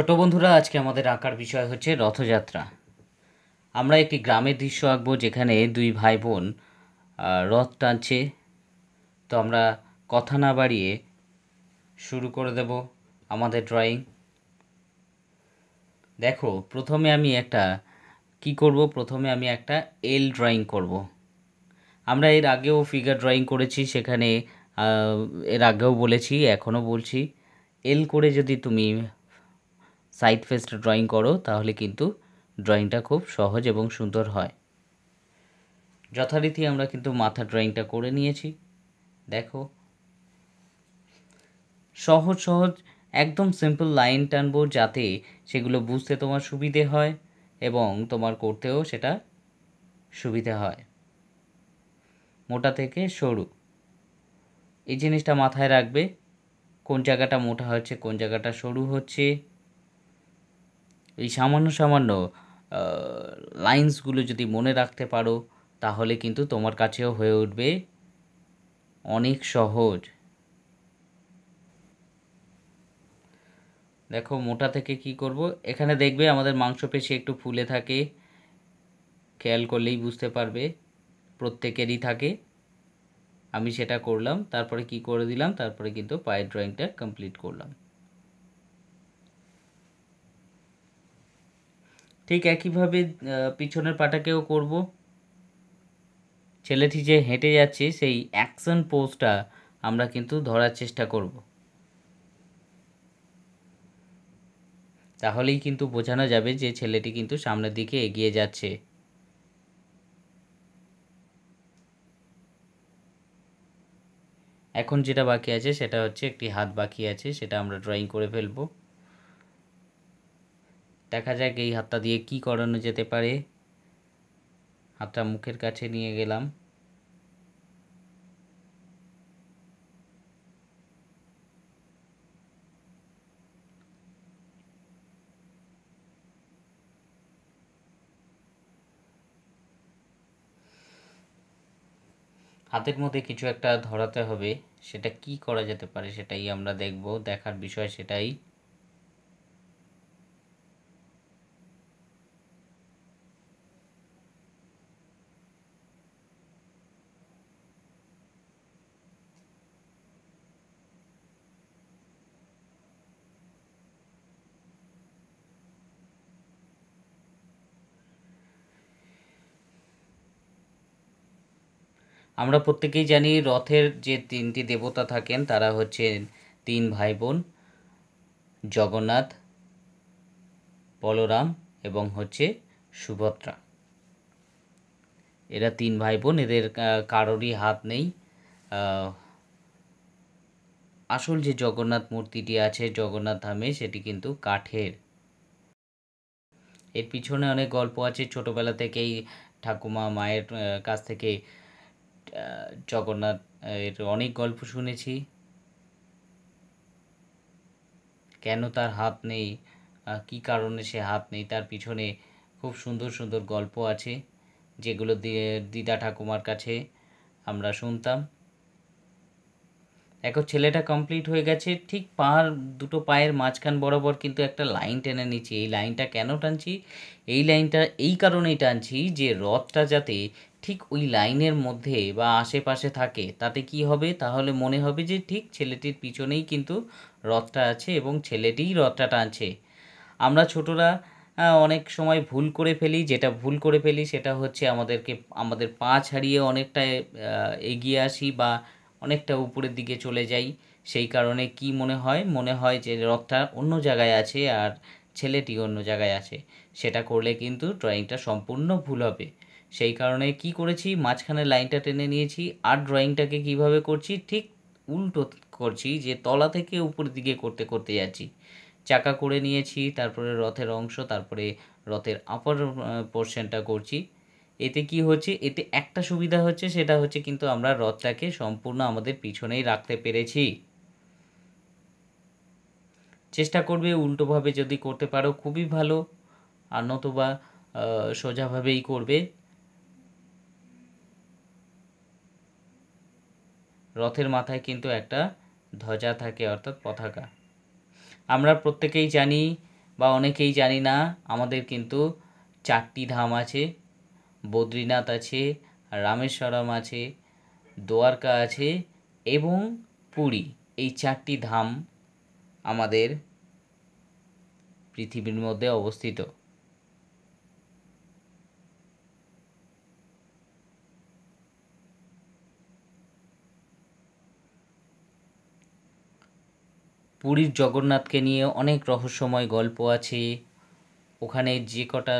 ছোট বন্ধুরা আজকে আমাদের আঁকার বিষয় হচ্ছে রথযাত্রা আমরা একটি গ্রামের দৃশ্য আঁকবো যেখানে দুই ভাই বোন রথ টানছে তো আমরা কথা না বাড়িয়ে শুরু করে দেব আমাদের ড্রয়িং দেখো প্রথমে আমি একটা কি করব প্রথমে আমি একটা এল ড্রয়িং করব। আমরা এর আগেও ফিগার ড্রয়িং করেছি সেখানে এর আগেও বলেছি এখনও বলছি এল করে যদি তুমি সাইড ফেস্ট ড্রয়িং করো তাহলে কিন্তু ড্রয়িংটা খুব সহজ এবং সুন্দর হয় যথারীতি আমরা কিন্তু মাথা ড্রয়িংটা করে নিয়েছি দেখো সহজ সহজ একদম সিম্পল লাইন টানবো যাতে সেগুলো বুঝতে তোমার সুবিধে হয় এবং তোমার করতেও সেটা সুবিধে হয় মোটা থেকে সরু এই জিনিসটা মাথায় রাখবে কোন জায়গাটা মোটা হচ্ছে কোন জায়গাটা সরু হচ্ছে এই সামান্য সামান্য লাইন্সগুলো যদি মনে রাখতে পারো তাহলে কিন্তু তোমার কাছেও হয়ে উঠবে অনেক সহজ দেখো মোটা থেকে কি করব এখানে দেখবে আমাদের মাংসপেশি একটু ফুলে থাকে খেয়াল করলেই বুঝতে পারবে প্রত্যেকেরই থাকে আমি সেটা করলাম তারপরে কি করে দিলাম তারপরে কিন্তু পায়ের ড্রয়িংটা কমপ্লিট করলাম ঠিক একইভাবে পিছনের পাটাকেও করব ছেলেটি যে হেঁটে যাচ্ছে সেই অ্যাকশন পোজটা আমরা কিন্তু ধরার চেষ্টা করব তাহলেই কিন্তু বোঝানো যাবে যে ছেলেটি কিন্তু সামনের দিকে এগিয়ে যাচ্ছে এখন যেটা বাকি আছে সেটা হচ্ছে একটি হাত বাকি আছে সেটা আমরা ড্রয়িং করে ফেলবো দেখা যাক এই হাতটা দিয়ে কি করানো যেতে পারে হাতটা মুখের কাছে নিয়ে গেলাম হাতের মধ্যে কিছু একটা ধরাতে হবে সেটা কি করা যেতে পারে সেটাই আমরা দেখব দেখার বিষয় সেটাই আমরা প্রত্যেকেই জানি রথের যে তিনটি দেবতা থাকেন তারা হচ্ছেন তিন ভাই বোন জগন্নাথ বলরাম এবং হচ্ছে সুভদ্রা এরা তিন ভাই বোন এদের কারোরই হাত নেই আসল যে জগন্নাথ মূর্তিটি আছে জগন্নাথ ধামে সেটি কিন্তু কাঠের এর পিছনে অনেক গল্প আছে ছোটোবেলা থেকেই ঠাকুমা মায়ের কাছ থেকে জগন্নাথ এর অনেক গল্প শুনেছি কেন তার হাত নেই কি কারণে সে হাত নেই তার পিছনে খুব সুন্দর সুন্দর গল্প আছে যেগুলো দিদা ঠাকুমার কাছে আমরা শুনতাম এখন ছেলেটা কমপ্লিট হয়ে গেছে ঠিক পার দুটো পায়ের মাঝখান বরাবর কিন্তু একটা লাইন টেনে নিচ্ছি এই লাইনটা কেন টানছি এই লাইনটা এই কারণেই টানছি যে রথটা যাতে ঠিক ওই লাইনের মধ্যে বা আশেপাশে থাকে তাতে কি হবে তাহলে মনে হবে যে ঠিক ছেলেটির পিছনেই কিন্তু রথটা আছে এবং ছেলেটিই রথটা টানছে আমরা ছোটরা অনেক সময় ভুল করে ফেলি যেটা ভুল করে ফেলি সেটা হচ্ছে আমাদেরকে আমাদের পা ছাড়িয়ে অনেকটা এগিয়ে আসি বা অনেকটা উপরের দিকে চলে যাই সেই কারণে কি মনে হয় মনে হয় যে রথটা অন্য জায়গায় আছে আর ছেলেটি অন্য জায়গায় আছে সেটা করলে কিন্তু ড্রয়িংটা সম্পূর্ণ ভুল হবে সেই কারণে কি করেছি মাঝখানে লাইনটা টেনে নিয়েছি আর ড্রয়িংটাকে কিভাবে করছি ঠিক উল্টো করছি যে তলা থেকে উপরের দিকে করতে করতে যাচ্ছি চাকা করে নিয়েছি তারপরে রথের অংশ তারপরে রথের আপার পোর্শনটা করছি এতে কি হচ্ছে এতে একটা সুবিধা হচ্ছে সেটা হচ্ছে কিন্তু আমরা রথটাকে সম্পূর্ণ আমাদের পিছনেই রাখতে পেরেছি চেষ্টা করবে উল্টোভাবে যদি করতে পারো খুবই ভালো আর নতুবা সোজাভাবেই করবে রথের মাথায় কিন্তু একটা ধ্বজা থাকে অর্থাৎ পতাকা আমরা প্রত্যেকেই জানি বা অনেকেই জানি না আমাদের কিন্তু চারটি ধাম আছে বদ্রীনাথ আছে রামেশ্বরম আছে দোয়ারকা আছে এবং পুরী এই চারটি ধাম আমাদের পৃথিবীর মধ্যে অবস্থিত পুরীর জগন্নাথকে নিয়ে অনেক রহস্যময় গল্প আছে ওখানে যে কটা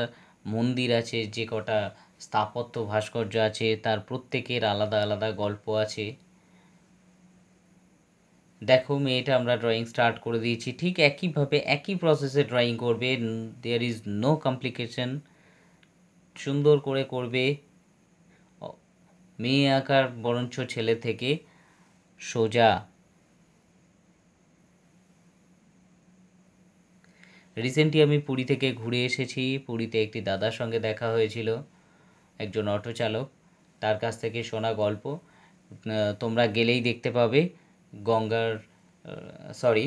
মন্দির আছে যে কটা স্থাপত্য ভাস্কর্য আছে তার প্রত্যেকের আলাদা আলাদা গল্প আছে দেখো মেয়েটা আমরা ড্রয়িং স্টার্ট করে দিয়েছি ঠিক একইভাবে একই প্রসেসে ড্রয়িং করবে দেয়ার ইজ নো কমপ্লিকেশন সুন্দর করে করবে মেয়ে আঁকার বরঞ্চ ছেলে থেকে সোজা রিসেন্টলি আমি পুরী থেকে ঘুরে এসেছি পুরীতে একটি দাদার সঙ্গে দেখা হয়েছিল একজন অটো চালক তার কাছ থেকে শোনা গল্প তোমরা গেলেই দেখতে পাবে গঙ্গার সরি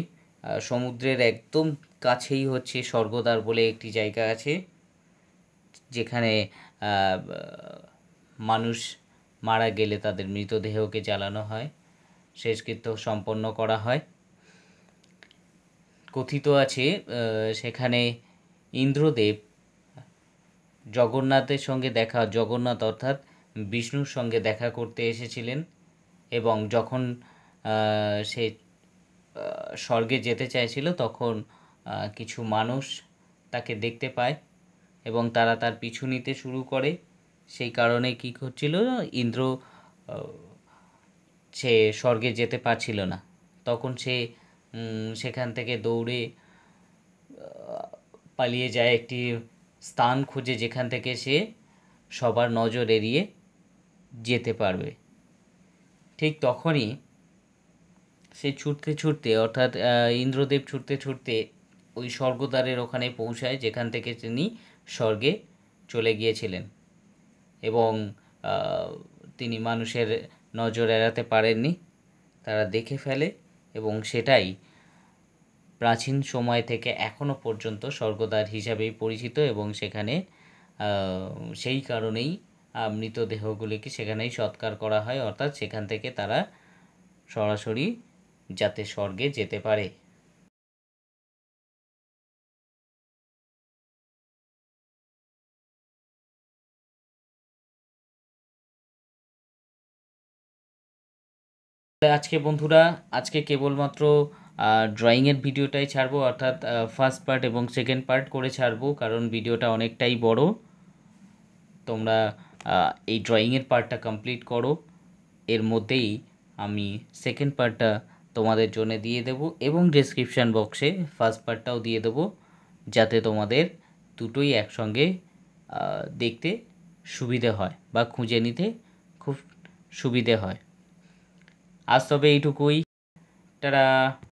সমুদ্রের একদম কাছেই হচ্ছে স্বর্গদ্বার বলে একটি জায়গা আছে যেখানে মানুষ মারা গেলে তাদের মৃতদেহকে জ্বালানো হয় শেষকৃত্য সম্পন্ন করা হয় কথিত আছে সেখানে ইন্দ্রদেব জগন্নাথের সঙ্গে দেখা জগন্নাথ অর্থাৎ বিষ্ণুর সঙ্গে দেখা করতে এসেছিলেন এবং যখন সে স্বর্গে যেতে চাইছিল তখন কিছু মানুষ তাকে দেখতে পায় এবং তারা তার পিছু নিতে শুরু করে সেই কারণে কী করছিল ইন্দ্র সে স্বর্গে যেতে পারছিল না তখন সে সেখান থেকে দৌড়ে পালিয়ে যায় একটি স্থান খুঁজে যেখান থেকে সে সবার নজর এড়িয়ে যেতে পারবে ঠিক তখনই সে ছুটতে ছুটতে অর্থাৎ ইন্দ্রদেব ছুটতে ছুটতে ওই স্বর্গদ্বারের ওখানে পৌঁছায় যেখান থেকে তিনি স্বর্গে চলে গিয়েছিলেন এবং তিনি মানুষের নজর এড়াতে পারেননি তারা দেখে ফেলে এবং সেটাই প্রাচীন সময় থেকে এখনও পর্যন্ত স্বর্গদ্বার হিসাবেই পরিচিত এবং সেখানে সেই কারণেই মৃতদেহগুলিকে সেখানেই সৎকার করা হয় অর্থাৎ সেখান থেকে তারা সরাসরি যাতে স্বর্গে যেতে পারে আজকে বন্ধুরা আজকে কেবলমাত্র ড্রয়িংয়ের ভিডিওটাই ছাড়বো অর্থাৎ ফার্স্ট পার্ট এবং সেকেন্ড পার্ট করে ছাড়বো কারণ ভিডিওটা অনেকটাই বড় তোমরা এই ড্রয়িংয়ের পার্টটা কমপ্লিট করো এর মধ্যেই আমি সেকেন্ড পার্টটা তোমাদের জন্য দিয়ে দেব এবং ডেসক্রিপশান বক্সে ফার্স্ট পার্টটাও দিয়ে দেব যাতে তোমাদের দুটোই একসঙ্গে দেখতে সুবিধে হয় বা খুঁজে নিতে খুব সুবিধে হয় আজ তবে এইটুকুই টাটা